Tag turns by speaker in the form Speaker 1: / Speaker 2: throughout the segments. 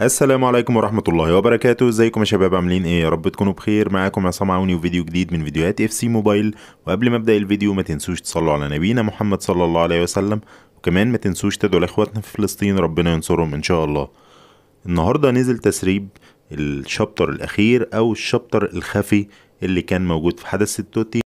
Speaker 1: السلام عليكم ورحمة الله وبركاته ازيكم يا شباب عاملين ايه يا رب تكونوا بخير معاكم عصام عوني وفيديو جديد من فيديوهات اف سي موبايل وقبل ما ابدأ الفيديو ما تنسوش تصلوا على نبينا محمد صلى الله عليه وسلم وكمان ما تنسوش تدعوا لاخواتنا في فلسطين ربنا ينصرهم ان شاء الله النهاردة نزل تسريب الشابتر الاخير او الشابتر الخفي اللي كان موجود في حدث التوتي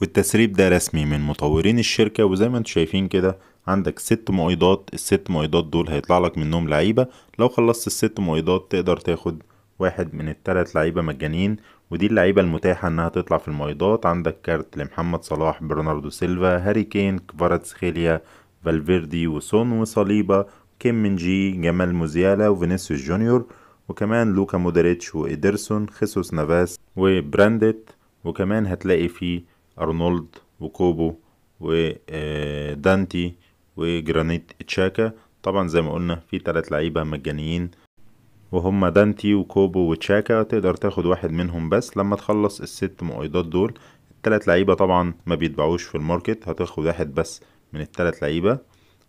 Speaker 1: والتسريب ده رسمي من مطورين الشركة وزي ما انتم شايفين كده عندك ست مؤيدات الست مؤيدات دول هيطلع لك منهم لعيبة لو خلصت الست مؤيدات تقدر تاخد واحد من التلات لعيبة مجانين ودي اللعيبة المتاحة انها تطلع في المؤيدات عندك كارت لمحمد صلاح برناردو سيلفا هاري كين كفاراتسخيليا فالفيردي وسون وصليبا كيم من جي جمال موزيالا وفينيسيوس جونيور وكمان لوكا مودريتش وإيدرسون خيسوس نافاس وبراندت وكمان هتلاقي فيه أرنولد وكوبو ودانتي آه، وجرانيت تشاكا طبعا زي ما قلنا في ثلاث لعيبة مجانيين وهما دانتي وكوبو وتشاكا تقدر تاخد واحد منهم بس لما تخلص الست مؤيدات دول الثلاث لعيبة طبعا ما بيتباعوش في الماركت هتاخد واحد بس من الثلاث لعيبة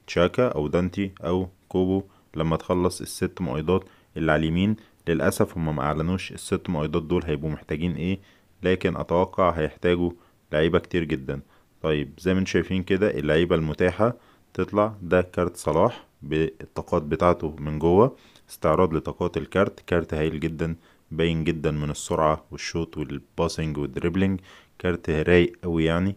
Speaker 1: تشاكا أو دانتي أو كوبو لما تخلص الست مؤيدات اللي على اليمين للأسف هما ما أعلنوش الست مؤيدات دول هيبقوا محتاجين ايه لكن أتوقع هيحتاجوا لعيبة كتير جدا طيب زي ما انتم شايفين كده اللعيبة المتاحة تطلع ده كارت صلاح بالطاقات بتاعته من جوه استعراض لطاقات الكارت كارت هايل جدا باين جدا من السرعة والشوط والباسنج والدريبلينج كارت رايق قوي يعني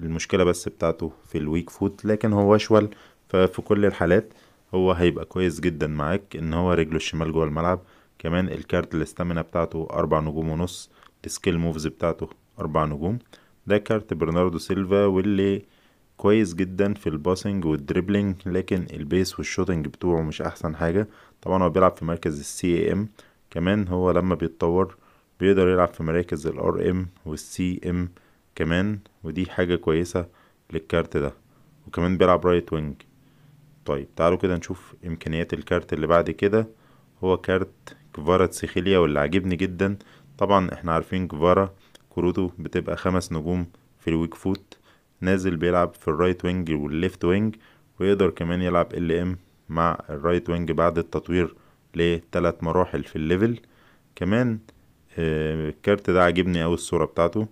Speaker 1: المشكلة بس بتاعته في الويك فوت لكن هو اشول ففي كل الحالات هو هيبقى كويس جدا معاك ان هو رجله الشمال جوه الملعب كمان الكارت الاستامنة بتاعته اربع نجوم ونص السكيل موفز بتاعته اربع نجوم ده كارت برناردو سيلفا واللي كويس جدا في الباسنج والدريبلينج لكن البيس والشوتنج بتوعه مش احسن حاجة طبعا هو بيلعب في مركز السي ام كمان هو لما بيتطور بيقدر يلعب في مراكز الار ام والسي ام كمان ودي حاجة كويسة للكارت ده وكمان بيلعب رايت وينج طيب تعالوا كده نشوف امكانيات الكارت اللي بعد كده هو كارت كفارا تسيخيليا واللي عاجبني جدا طبعا احنا عارفين كفارا كروته بتبقى خمس نجوم في الويك فوت نازل بيلعب في الرايت وينج والليفت وينج ويقدر كمان يلعب ال ام مع الرايت وينج بعد التطوير لتلات مراحل في الليفل كمان آه، الكارت ده عاجبني اوي الصورة بتاعته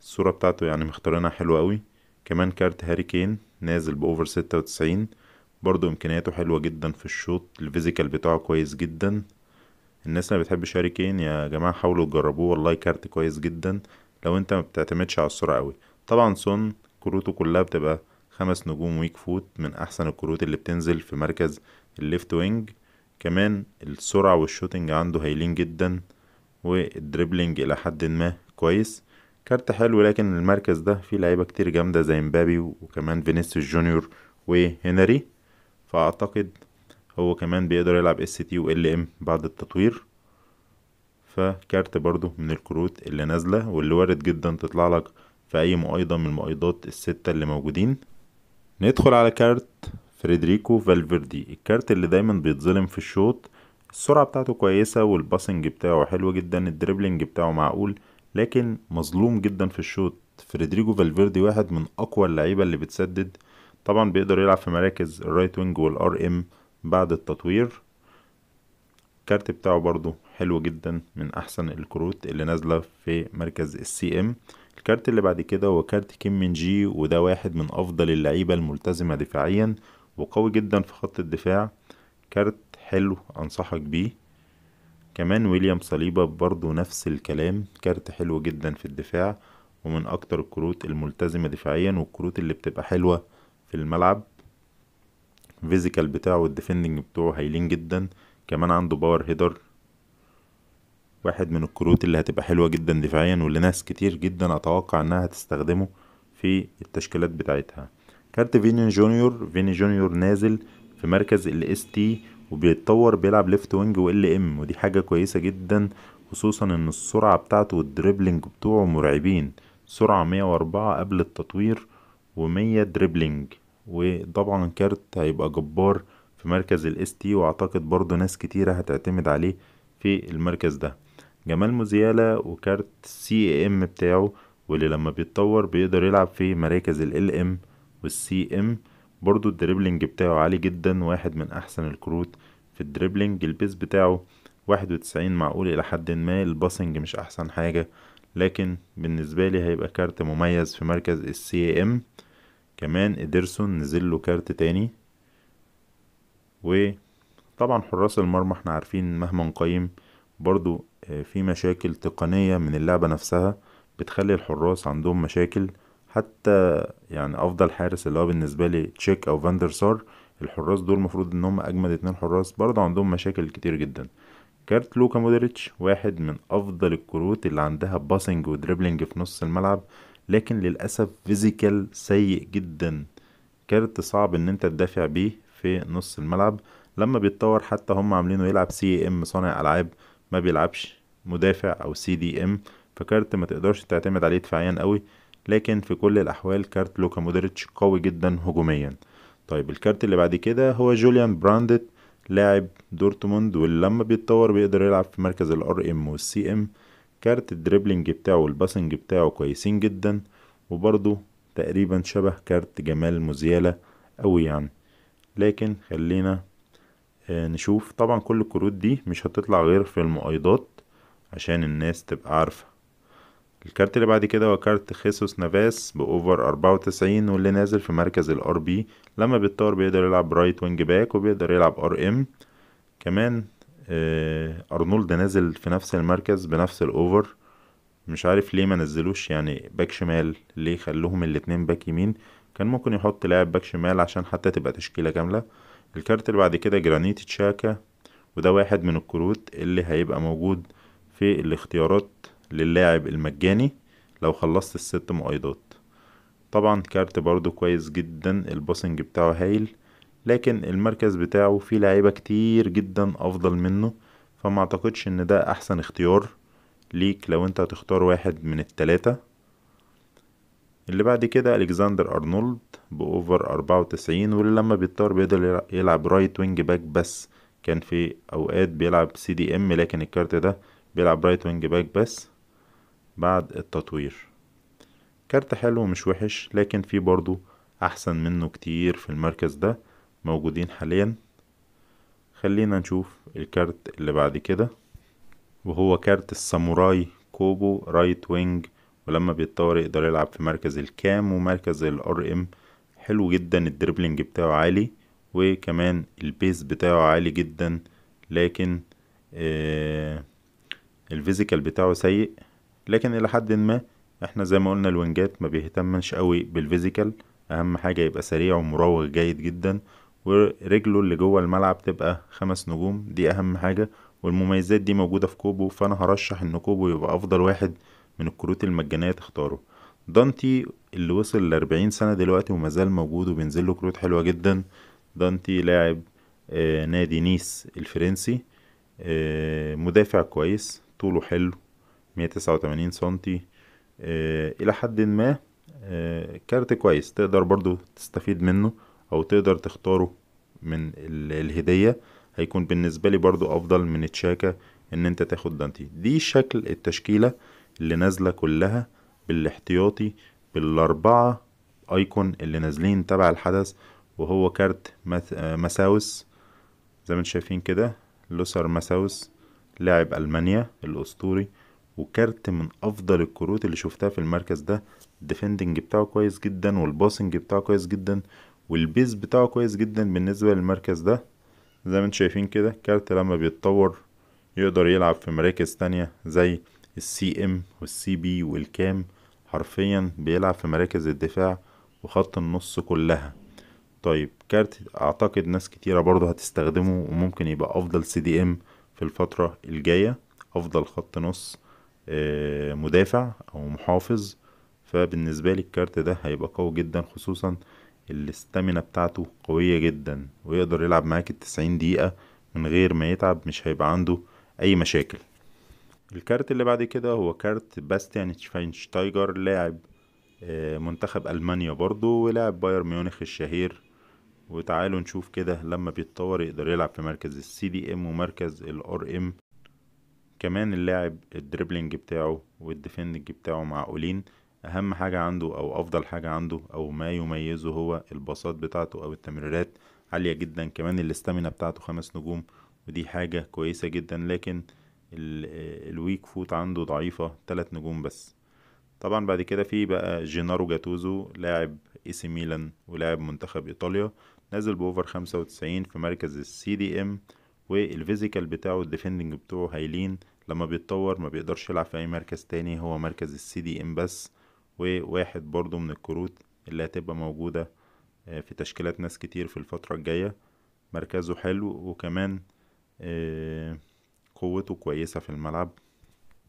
Speaker 1: الصورة بتاعته يعني مختارينها حلوة اوي كمان كارت هاري كين نازل بأوفر ستة وتسعين برضه إمكانياته حلوة جدا في الشوط الفيزيكال بتاعه كويس جدا الناس اللي بتحب هاري كين يا جماعة حاولوا تجربوه والله كارت كويس جدا لو انت ما بتعتمدش على السرعة قوي طبعا سون كروته كلها بتبقى خمس نجوم ويك فوت من احسن الكروت اللي بتنزل في مركز الليفت وينج كمان السرعة والشوتنج عنده هايلين جدا والدريبلينج الى حد ما كويس كارت حلو لكن المركز ده فيه لعيبة كتير جامدة زي مبابي وكمان فينيسيوس جونيور وهنري فاعتقد هو كمان بيقدر يلعب اس تي و ال ام بعد التطوير فكارت برضو من الكروت اللي نازلة واللي وارد جدا تطلع لك في أي مؤيضة من المؤيضات الستة اللي موجودين ندخل على كارت فريدريكو فالفيردي الكارت اللي دايما بيتظلم في الشوط السرعة بتاعته كويسة والباسنج بتاعه حلو جدا الدريبلينج بتاعه معقول لكن مظلوم جدا في الشوط فريدريكو فالفيردي واحد من أقوى اللعيبة اللي بتسدد طبعا بيقدر يلعب في مراكز الرايت وينج والار ام بعد التطوير الكارت بتاعه برضو حلو جدا من أحسن الكروت اللي نازلة في مركز السي ام الكارت اللي بعد كده هو كارت كيم من جي وده واحد من أفضل اللعيبة الملتزمة دفاعيا وقوي جدا في خط الدفاع كارت حلو أنصحك بيه كمان ويليام صليبة برضو نفس الكلام كارت حلو جدا في الدفاع ومن أكتر الكروت الملتزمة دفاعيا والكروت اللي بتبقى حلوة في الملعب فيزيكال بتاعه والديفندنج بتاعه هايلين جدا كمان عنده باور هيدر واحد من الكروت اللي هتبقى حلوة جدا دفاعيا واللي ناس كتير جدا اتوقع انها هتستخدمه في التشكيلات بتاعتها كارت فيني جونيور فيني جونيور نازل في مركز ال اس تي وبيتطور بيلعب ليفت وينج وال ام ودي حاجة كويسة جدا خصوصا ان السرعة بتاعته والدريبلينج بتوعه مرعبين سرعة 104 قبل التطوير و100 دريبلينج وطبعا كارت هيبقى جبار في مركز الاس تي واعتقد برضو ناس كتيرة هتعتمد عليه في المركز ده جمال موزيالا وكارت سي ام بتاعه واللي لما بيتطور بيقدر يلعب في مراكز ال ام والسي ام برضو الدريبلينج بتاعه عالي جدا واحد من احسن الكروت في الدريبلينج البيس بتاعه واحد وتسعين معقول الى حد ما الباسنج مش احسن حاجة لكن بالنسبة لي هيبقى كارت مميز في مركز السي ام كمان ادرسون نزل له كارت تاني وطبعا حراس المرمى احنا عارفين مهما نقيم برضو آه، في مشاكل تقنية من اللعبة نفسها بتخلي الحراس عندهم مشاكل حتى يعني افضل حارس اللي هو بالنسبه لي تشيك او فاندر سار الحراس دول المفروض ان هم اجمد اتنين حراس برضه عندهم مشاكل كتير جدا كارت لوكا مودريتش واحد من افضل الكروت اللي عندها باسنج ودريبلينج في نص الملعب لكن للاسف فيزيكال سيء جدا كارت صعب ان انت تدافع بيه في نص الملعب لما بيتطور حتى هم عاملينه يلعب سي ام صانع العاب ما بيلعبش مدافع او سي دي ام فكارت ما تقدرش تعتمد عليه دفاعيا قوي لكن في كل الاحوال كارت لوكا مودريتش قوي جدا هجوميا طيب الكارت اللي بعد كده هو جوليان براندت لاعب دورتموند واللي لما بيتطور بيقدر يلعب في مركز الار ام والسي ام كارت الدريبلينج بتاعه والباسنج بتاعه كويسين جدا وبرضه تقريبا شبه كارت جمال موزيالا قوي يعني لكن خلينا آه، نشوف طبعا كل الكروت دي مش هتطلع غير في المقايضات عشان الناس تبقى عارفة الكارت اللي بعد كده هو كارت خيسوس نافاس بأوفر أربعة وتسعين واللي نازل في مركز الار بي لما بيتطور بيقدر يلعب رايت وينج باك وبيقدر يلعب ار ام كمان آه، أرنولد نازل في نفس المركز بنفس الأوفر مش عارف ليه ما نزلوش يعني باك شمال ليه خلوهم الاتنين باك يمين كان ممكن يحط لاعب باك شمال عشان حتى تبقى تشكيلة كاملة الكارت اللي بعد كده جرانيت تشاكا وده واحد من الكروت اللي هيبقى موجود في الاختيارات للاعب المجاني لو خلصت الست مقايضات طبعا كارت برضو كويس جدا الباسنج بتاعه هايل لكن المركز بتاعه فيه لعيبة كتير جدا افضل منه فما اعتقدش ان ده احسن اختيار ليك لو انت هتختار واحد من التلاتة اللي بعد كده الكسندر ارنولد باوفر أربعة وتسعين واللي لما بيضطر بيقدر يلعب رايت وينج باك بس كان في اوقات بيلعب سي دي ام لكن الكارت ده بيلعب رايت وينج باك بس بعد التطوير كارت حلو مش وحش لكن في برضو احسن منه كتير في المركز ده موجودين حاليا خلينا نشوف الكارت اللي بعد كده وهو كارت الساموراي كوبو رايت وينج ولما بيتطور يقدر يلعب في مركز الكام ومركز الار ام حلو جدا الدربلينج بتاعه عالي وكمان البيس بتاعه عالي جدا لكن آه الفيزيكال بتاعه سيء لكن الى حد ما احنا زي ما قلنا الوينجات ما بيهتمش قوي بالفيزيكال اهم حاجة يبقى سريع ومراوغ جيد جدا ورجله اللي جوه الملعب تبقى خمس نجوم دي اهم حاجة والمميزات دي موجودة في كوبو فانا هرشح ان كوبو يبقى افضل واحد من الكروت المجانية تختاره دانتي اللي وصل لأربعين سنة دلوقتي ومازال موجود وبينزل له كروت حلوة جدا دانتي لاعب آه، نادي نيس الفرنسي آه، مدافع كويس طوله حلو مية تسعة وتمانين سنتي آه، إلى حد ما كارت كويس تقدر برضو تستفيد منه أو تقدر تختاره من الهدية هيكون بالنسبة لي برضو أفضل من تشاكا إن أنت تاخد دانتي دي شكل التشكيلة اللي نازلة كلها بالاحتياطي بالأربعة ايكون اللي نازلين تبع الحدث وهو كارت مساوس آه، زي ما انتم شايفين كده لوسر مساوس لاعب المانيا الاسطوري وكارت من افضل الكروت اللي شفتها في المركز ده الديفندنج بتاعه كويس جدا والباسنج بتاعه كويس جدا والبيز بتاعه كويس جدا بالنسبة للمركز ده زي ما انتم شايفين كده كارت لما بيتطور يقدر يلعب في مراكز تانية زي السي ام والسي بي والكام حرفيا بيلعب في مراكز الدفاع وخط النص كلها طيب كارت اعتقد ناس كتيرة برضو هتستخدمه وممكن يبقى افضل سي دي ام في الفترة الجاية افضل خط نص آه، مدافع او محافظ فبالنسبة لي الكارت ده هيبقى قوي جدا خصوصا الاستامينا بتاعته قوية جدا ويقدر يلعب معاك التسعين دقيقة من غير ما يتعب مش هيبقى عنده اي مشاكل الكارت اللي بعد كده هو كارت باستيان شفاينشتايجر لاعب آه، منتخب ألمانيا برضو ولاعب بايرن ميونخ الشهير وتعالوا نشوف كده لما بيتطور يقدر يلعب في مركز السي دي ام ومركز الار ام كمان اللاعب الدريبلينج بتاعه والديفندنج بتاعه معقولين اهم حاجة عنده او افضل حاجة عنده او ما يميزه هو الباصات بتاعته او التمريرات عالية جدا كمان الاستامينا بتاعته خمس نجوم ودي حاجة كويسة جدا لكن الويك فوت آه، عنده ضعيفة تلات نجوم بس طبعا بعد كده في بقى جينارو جاتوزو لاعب اي سي ميلان ولاعب منتخب ايطاليا نازل باوفر خمسة وتسعين في مركز السي دي ام والفيزيكال بتاعه الديفندنج بتوعه هايلين لما بيتطور ما بيقدرش يلعب في اي مركز تاني هو مركز السي دي ام بس وواحد برضو من الكروت اللي هتبقى موجودة آه، في تشكيلات ناس كتير في الفترة الجاية مركزه حلو وكمان آه قوته كويسة في الملعب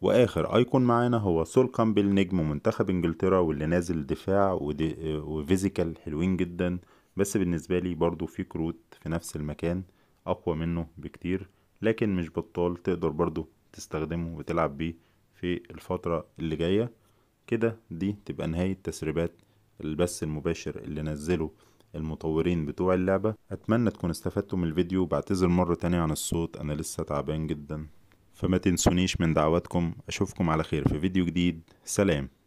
Speaker 1: واخر ايكون معانا هو سول كامبل نجم منتخب انجلترا واللي نازل دفاع آه، وفيزيكال حلوين جدا بس بالنسبة لي برضو في كروت في نفس المكان اقوى منه بكتير لكن مش بطال تقدر برضو تستخدمه وتلعب بيه في الفترة اللي جاية كده دي تبقى نهاية تسريبات البث المباشر اللي نزله المطورين بتوع اللعبة أتمنى تكون استفدتوا من الفيديو بعتذر مرة تانية عن الصوت أنا لسه تعبان جدا فما تنسونيش من دعواتكم أشوفكم على خير في فيديو جديد سلام